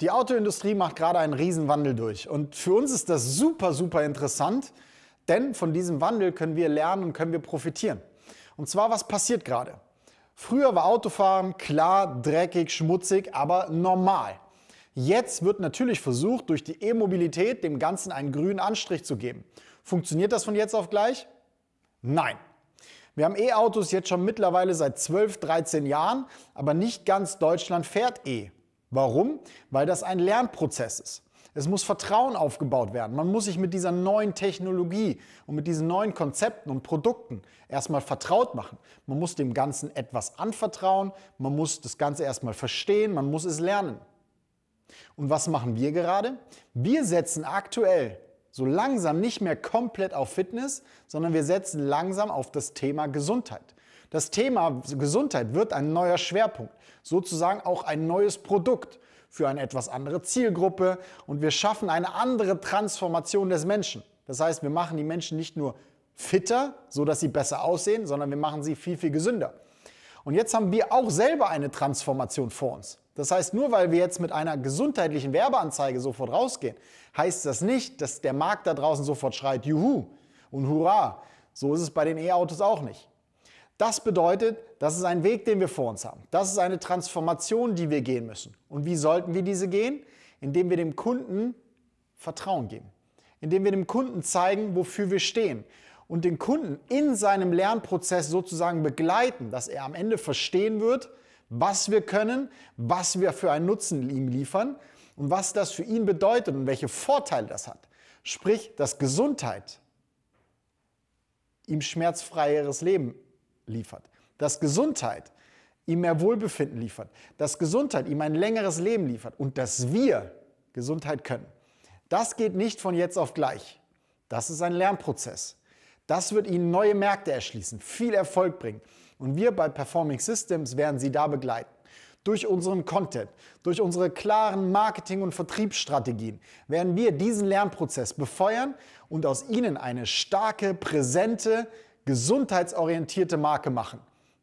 Die Autoindustrie macht gerade einen Riesenwandel durch. Und für uns ist das super, super interessant, denn von diesem Wandel können wir lernen und können wir profitieren. Und zwar, was passiert gerade? Früher war Autofahren klar, dreckig, schmutzig, aber normal. Jetzt wird natürlich versucht, durch die E-Mobilität dem Ganzen einen grünen Anstrich zu geben. Funktioniert das von jetzt auf gleich? Nein. Wir haben E-Autos jetzt schon mittlerweile seit 12, 13 Jahren, aber nicht ganz Deutschland fährt E. Warum? Weil das ein Lernprozess ist. Es muss Vertrauen aufgebaut werden. Man muss sich mit dieser neuen Technologie und mit diesen neuen Konzepten und Produkten erstmal vertraut machen. Man muss dem Ganzen etwas anvertrauen, man muss das Ganze erstmal verstehen, man muss es lernen. Und was machen wir gerade? Wir setzen aktuell so langsam nicht mehr komplett auf Fitness, sondern wir setzen langsam auf das Thema Gesundheit. Das Thema Gesundheit wird ein neuer Schwerpunkt, sozusagen auch ein neues Produkt für eine etwas andere Zielgruppe und wir schaffen eine andere Transformation des Menschen. Das heißt, wir machen die Menschen nicht nur fitter, so dass sie besser aussehen, sondern wir machen sie viel viel gesünder. Und jetzt haben wir auch selber eine Transformation vor uns. Das heißt, nur weil wir jetzt mit einer gesundheitlichen Werbeanzeige sofort rausgehen, heißt das nicht, dass der Markt da draußen sofort schreit Juhu und Hurra. So ist es bei den E-Autos auch nicht. Das bedeutet, das ist ein Weg, den wir vor uns haben. Das ist eine Transformation, die wir gehen müssen. Und wie sollten wir diese gehen? Indem wir dem Kunden Vertrauen geben. Indem wir dem Kunden zeigen, wofür wir stehen. Und den Kunden in seinem Lernprozess sozusagen begleiten, dass er am Ende verstehen wird, was wir können, was wir für einen Nutzen ihm liefern und was das für ihn bedeutet und welche Vorteile das hat. Sprich, dass Gesundheit ihm schmerzfreieres Leben liefert, dass Gesundheit ihm mehr Wohlbefinden liefert, dass Gesundheit ihm ein längeres Leben liefert und dass wir Gesundheit können. Das geht nicht von jetzt auf gleich. Das ist ein Lernprozess. Das wird Ihnen neue Märkte erschließen, viel Erfolg bringen. Und wir bei Performing Systems werden Sie da begleiten durch unseren Content, durch unsere klaren Marketing- und Vertriebsstrategien werden wir diesen Lernprozess befeuern und aus ihnen eine starke, präsente, gesundheitsorientierte Marke machen,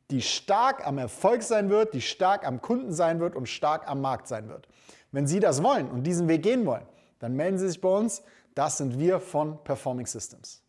die stark am Erfolg sein wird, die stark am Kunden sein wird und stark am Markt sein wird. Wenn Sie das wollen und diesen Weg gehen wollen, dann melden Sie sich bei uns. Das sind wir von Performing Systems.